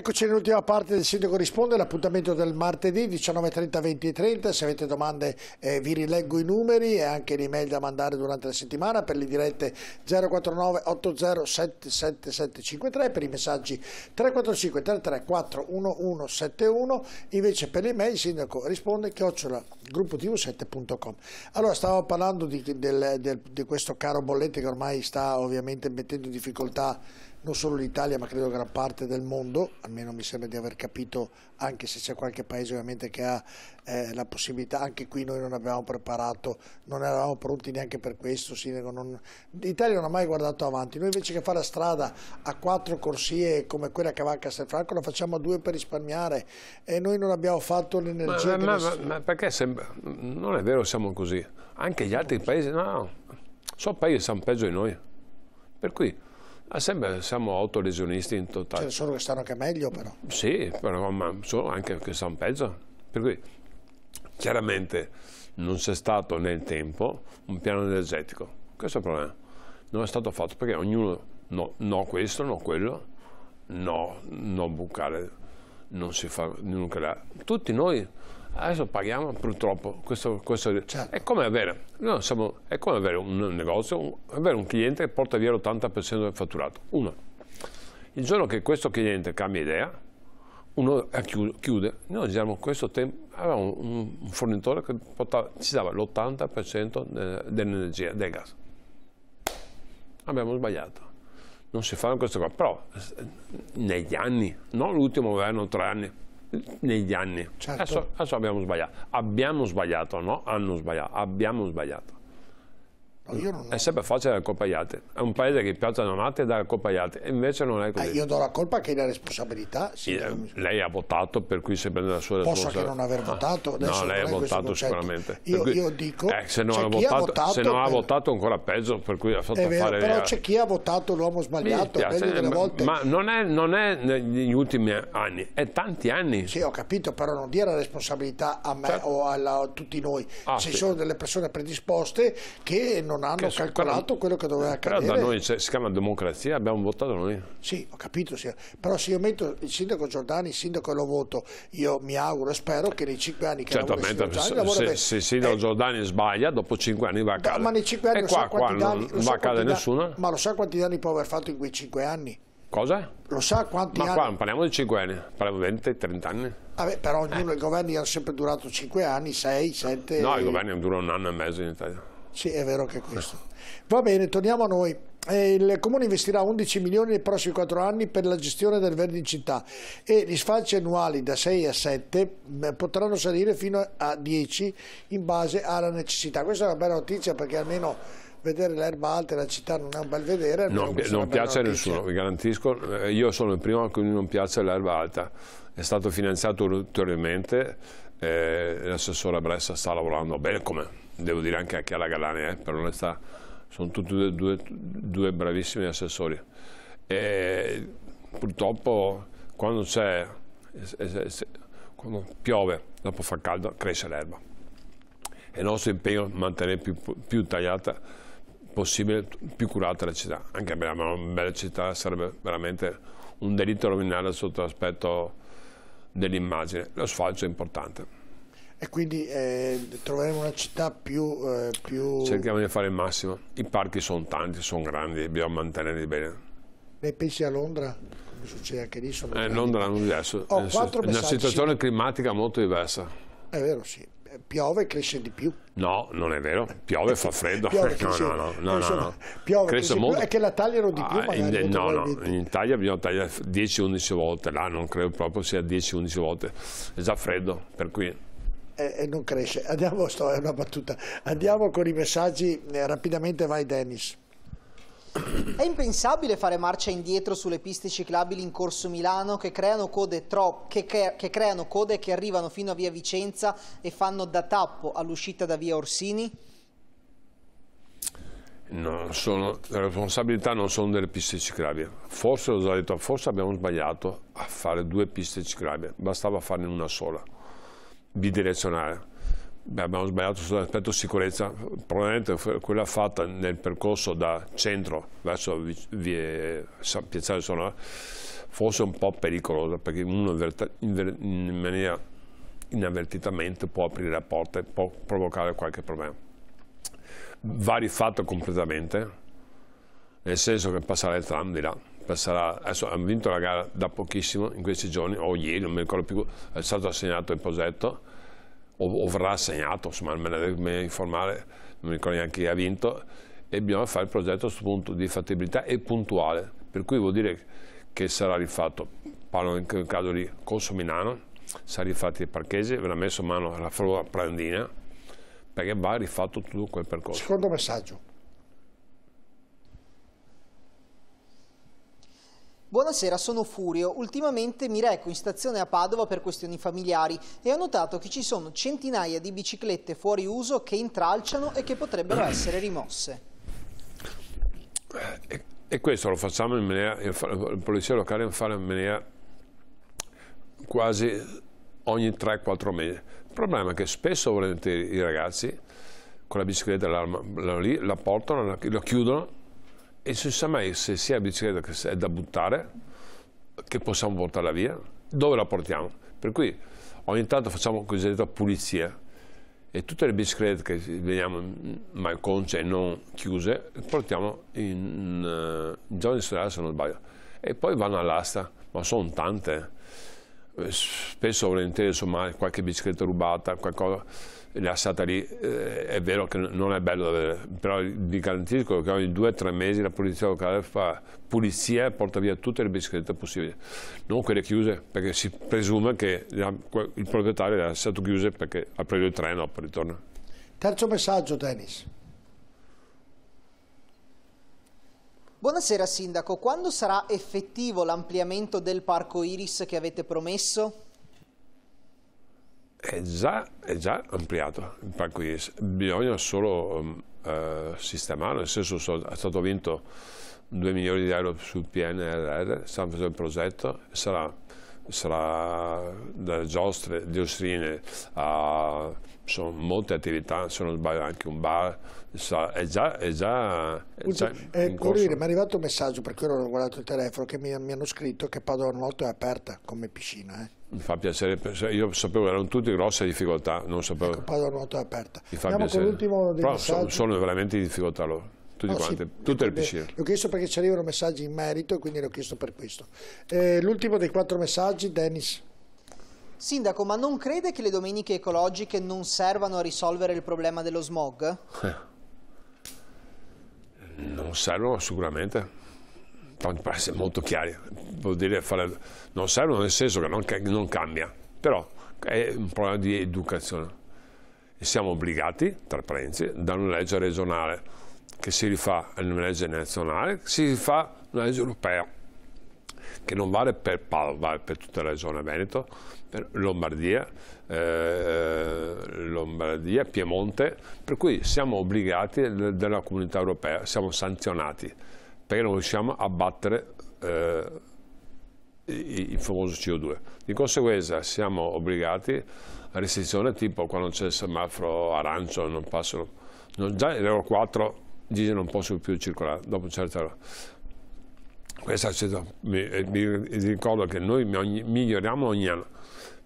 Eccoci nell'ultima parte del Sindaco Risponde, l'appuntamento del martedì 19.30, 20.30, se avete domande eh, vi rileggo i numeri e anche le email da mandare durante la settimana per le dirette 049 80 8077753, per i messaggi 345 334 1171, invece per le email Sindaco Risponde chiocciola gruppotv7.com. Allora stavo parlando di, del, del, di questo caro bollette che ormai sta ovviamente mettendo in difficoltà non solo l'Italia ma credo gran parte del mondo, almeno mi sembra di aver capito anche se c'è qualche paese ovviamente che ha eh, la possibilità, anche qui noi non abbiamo preparato, non eravamo pronti neanche per questo, Sinego, non... l'Italia non ha mai guardato avanti, noi invece che fare la strada a quattro corsie come quella che va a Castelfranco la facciamo a due per risparmiare e noi non abbiamo fatto l'energia. Ma, ma, ma, ma, perché sembra... non è vero siamo così, anche gli altri paesi, no, no, sono paesi che sono peggio di noi, per cui Ah, siamo otto lesionisti in totale. Cioè, sono che stanno anche meglio però. Sì, però ma sono anche che stanno peggio. Per cui chiaramente non c'è stato nel tempo un piano energetico. Questo è il problema. Non è stato fatto perché ognuno no, no questo, no quello, no, no bucale, non si fa nucleare. Tutti noi Adesso paghiamo purtroppo, questo, questo certo. è, come avere, no, siamo, è come avere, un negozio, un, avere un cliente che porta via l'80% del fatturato, uno. Il giorno che questo cliente cambia idea, uno chiude, noi diciamo questo tempo, avevamo un, un fornitore che portava, ci dava l'80% dell'energia, del gas. Abbiamo sbagliato non si fanno queste cose, però eh, negli anni, non l'ultimo governo, tre anni, negli anni. Certo. Adesso, adesso abbiamo sbagliato. Abbiamo sbagliato, no? Hanno sbagliato, abbiamo sbagliato. Oh, non... È sempre facile accompagnate. È un paese che piazza non ha da accompagnate, e invece non è così. Eh, io do la colpa che è la responsabilità. Sì, eh, lei ha votato, per cui si prende la sua Posso responsabilità. Posso che non aver votato? Ah, adesso no, lei ha votato sicuramente. Io, cui, io dico, eh, se non, ha votato, ha votato, se non per... ha votato ancora peggio, per cui ha fatto vero, fare... Però eh, c'è chi ha votato l'uomo sbagliato, piace, volte... Ma non è, non è, negli ultimi anni, è tanti anni. Sì, ho capito, però non dia la responsabilità a me certo. o alla, a tutti noi. Ah, Ci sì. sono delle persone predisposte che non non hanno che calcolato quello che doveva accadere. Eh, però da noi si chiama democrazia, abbiamo votato noi. Sì, ho capito, sì. però se io metto il sindaco Giordani, il sindaco lo voto, io mi auguro e spero che nei cinque anni che Certamente, lavora se, lavora se, se il sindaco eh, Giordani sbaglia, dopo cinque anni va a casa. Ma nei cinque anni eh, qua, qua danni, non, so va a casa nessuno. Ma lo sa quanti danni può aver fatto in quei cinque anni? Cosa? Lo sa quanti Ma anni? Ma qua non parliamo di 5 anni, parliamo di 20, 30 anni. Vabbè, però eh. ognuno eh. i governi hanno sempre durato 5 anni, 6, 7... No, i governi durano un anno e mezzo in Italia. Sì, è vero che è questo. Va bene, torniamo a noi. Eh, il comune investirà 11 milioni nei prossimi 4 anni per la gestione del verde in città e gli sfalci annuali da 6 a 7 potranno salire fino a 10 in base alla necessità. Questa è una bella notizia perché almeno vedere l'erba alta e città non è un bel vedere. No, non piace a nessuno, vi garantisco. Eh, io sono il primo a cui non piace l'erba alta. È stato finanziato ulteriormente, eh, l'assessore Bressa sta lavorando bene come devo dire anche a Chiara Galane, eh, per onestà, sono tutti e due, due, bravissimi assessori. E purtroppo quando c'è, quando piove, dopo fa caldo, cresce l'erba. E il nostro impegno è mantenere più, più tagliata possibile, più curata la città. Anche una bella città sarebbe veramente un delitto rovinare sotto l'aspetto dell'immagine. Lo sfalcio è importante e quindi eh, troveremo una città più, eh, più, Cerchiamo di fare il massimo. I parchi sono tanti, sono grandi, dobbiamo mantenerli bene. Ne pensi a Londra? Come succede anche lì? Sono eh, Londra non diverso. Ho oh, è una situazione climatica molto diversa. È vero, sì. Eh, piove e cresce di più. No, non è vero. Piove e fa freddo. piove, no, no, no, no, Insomma, no. Piove cresce, cresce molto... È che la tagliano di più. Ah, magari, in, no, no. in Italia bisogna tagliare 10-11 volte. Là non credo proprio sia 10-11 volte. È già freddo, per cui e non cresce. Andiamo, sto, è una battuta. Andiamo con i messaggi, eh, rapidamente vai Dennis. È impensabile fare marcia indietro sulle piste ciclabili in corso Milano che creano code, tro... che cre... che creano code che arrivano fino a via Vicenza e fanno da tappo all'uscita da via Orsini? No, sono, le responsabilità non sono delle piste ciclabili. Forse, l'ho già detto, forse abbiamo sbagliato a fare due piste ciclabili, bastava farne una sola bidirezionale. Beh, abbiamo sbagliato sull'aspetto sicurezza, probabilmente quella fatta nel percorso da centro verso Piazzale Sonora fosse un po' pericolosa perché uno in maniera inavvertitamente può aprire la porta e può provocare qualche problema. Va rifatto completamente, nel senso che passare il tram di là passerà, adesso hanno vinto la gara da pochissimo in questi giorni, o ieri, non mi ricordo più, è stato assegnato il progetto, o, o verrà assegnato, insomma, me ne deve informare, non mi ricordo neanche chi ha vinto, e bisogna fare il progetto a questo punto di fattibilità e puntuale, per cui vuol dire che sarà rifatto, parlo in caso di Corso Milano, sarà rifatto il Parchese, verrà messo in mano la Flora Prandina, perché va rifatto tutto quel percorso. Secondo messaggio. Buonasera, sono Furio. Ultimamente mi reco in stazione a Padova per questioni familiari e ho notato che ci sono centinaia di biciclette fuori uso che intralciano e che potrebbero essere rimosse. Eh, e, e questo lo facciamo in maniera, la polizia locale lo fa in maniera quasi ogni 3-4 mesi. Il problema è che spesso volentieri i ragazzi con la bicicletta la, la, la portano, la, la chiudono e si sa mai se sia la bicicletta che è da buttare, che possiamo portarla via, dove la portiamo. Per cui ogni tanto facciamo cosiddetta pulizia e tutte le biciclette che vediamo malconce mm, e non chiuse le portiamo in uh, di solari se non sbaglio e poi vanno all'asta, ma sono tante. Eh, spesso volentieri insomma qualche bicicletta rubata, qualcosa lasciata lì, eh, è vero che non è bello da vedere, però vi garantisco che ogni due o tre mesi la polizia locale fa pulizia e porta via tutte le biciclette possibili, non quelle chiuse, perché si presume che il proprietario le ha lasciate chiuse perché ha preso il treno per ritorno. Terzo messaggio, Dennis. Buonasera Sindaco, quando sarà effettivo l'ampliamento del parco Iris che avete promesso? è già, è già ampliato il parco IES, bisogna solo um, eh, sistemarlo, nel senso è stato vinto 2 milioni di euro sul PNRR, stiamo facendo il progetto, sarà sarà dalle giostre, diossrine a sono molte attività, se non sbaglio anche un bar, sa, è già, è già, è già eh, Corriere, mi è arrivato un messaggio, perché ora ho guardato il telefono, che mi, mi hanno scritto che Padova Nuoto è aperta come piscina. Eh. Mi fa piacere, io sapevo che erano tutte grosse difficoltà, non sapevo. Ecco, Padova Nuoto è aperta. Mi fa Andiamo piacere. con l'ultimo dei Però messaggi. sono veramente in difficoltà loro tutti no, ah, quanti, sì, tutto il eh, piacere. l'ho chiesto perché ci arrivano messaggi in merito e quindi l'ho chiesto per questo. Eh, l'ultimo dei quattro messaggi, Dennis. Sindaco, ma non crede che le domeniche ecologiche non servano a risolvere il problema dello smog? Eh. Non servono sicuramente, per essere molto chiari, vuol dire fare, non servono nel senso che non, non cambia, però è un problema di educazione. E siamo obbligati, tra parentesi, da una legge regionale che si rifà a una legge nazionale, si rifà una legge europea, che non vale per Padova, vale per tutta la zona Veneto, per Lombardia, eh, Lombardia, Piemonte, per cui siamo obbligati dalla comunità europea, siamo sanzionati, perché non riusciamo a battere eh, il famoso CO2. Di conseguenza siamo obbligati a restrizione tipo quando c'è il semaforo arancio non passano, non, già l'Euro 4 Gigi non posso più circolare, dopo un certo ora. Questa, mi, mi ricordo che noi miglioriamo ogni anno,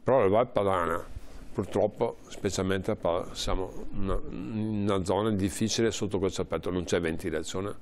però la Val Padana, purtroppo, specialmente a Padana, siamo in una, una zona difficile sotto questo aspetto, non c'è ventilazione.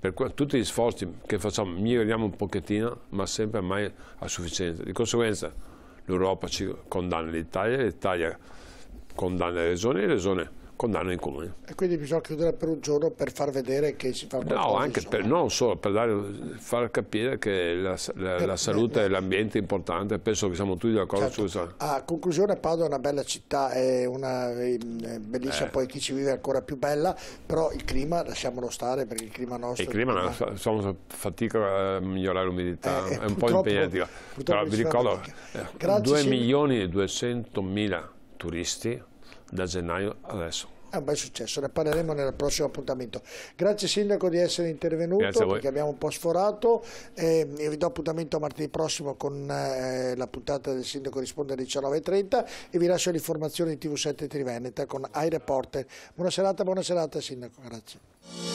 Per tutti gli sforzi che facciamo miglioriamo un pochettino, ma sempre mai a sufficienza. Di conseguenza l'Europa ci condanna l'Italia, l'Italia condanna le regioni e le regioni condanna in comune. E quindi bisogna chiudere per un giorno per far vedere che si fa qualcosa? No, anche per, non solo, per dare, far capire che la, la, per, la eh, eh, salute e eh. l'ambiente è importante, penso che siamo tutti d'accordo certo. su questo. A conclusione Padova è una bella città, è, una, è bellissima, eh. poi chi ci vive è ancora più bella, però il clima lasciamolo stare perché il clima nostro... Il clima, il clima... fatica a migliorare l'umidità, eh, è, un po' impegnativo, però vi ricordo eh, 2 milioni e 200 mila turisti da gennaio adesso. Ah, è un bel successo, ne parleremo nel prossimo appuntamento. Grazie Sindaco di essere intervenuto perché abbiamo un po' sforato e vi do appuntamento a martedì prossimo con eh, la puntata del Sindaco risponde alle 19.30 e vi lascio l'informazione di TV7 Triveneta con Reporter. Buona serata, buona serata Sindaco, grazie.